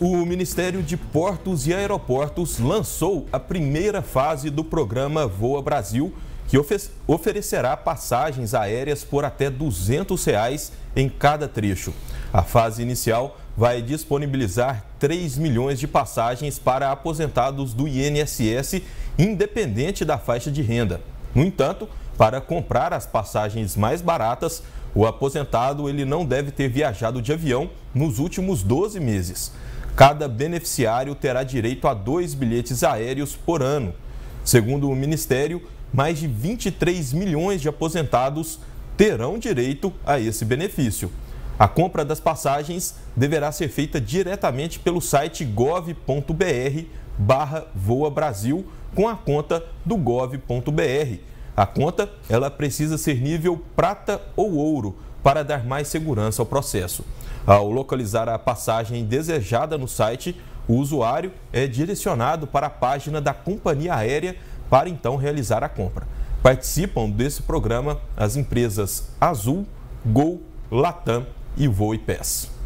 O Ministério de Portos e Aeroportos lançou a primeira fase do programa Voa Brasil, que oferecerá passagens aéreas por até R$ 200 reais em cada trecho. A fase inicial vai disponibilizar 3 milhões de passagens para aposentados do INSS, independente da faixa de renda. No entanto, para comprar as passagens mais baratas, o aposentado ele não deve ter viajado de avião nos últimos 12 meses. Cada beneficiário terá direito a dois bilhetes aéreos por ano. Segundo o Ministério, mais de 23 milhões de aposentados terão direito a esse benefício. A compra das passagens deverá ser feita diretamente pelo site gov.br barra Voa Brasil com a conta do gov.br. A conta ela precisa ser nível prata ou ouro para dar mais segurança ao processo. Ao ah, localizar a passagem desejada no site, o usuário é direcionado para a página da companhia aérea para então realizar a compra. Participam desse programa as empresas Azul, Gol, Latam e Voo e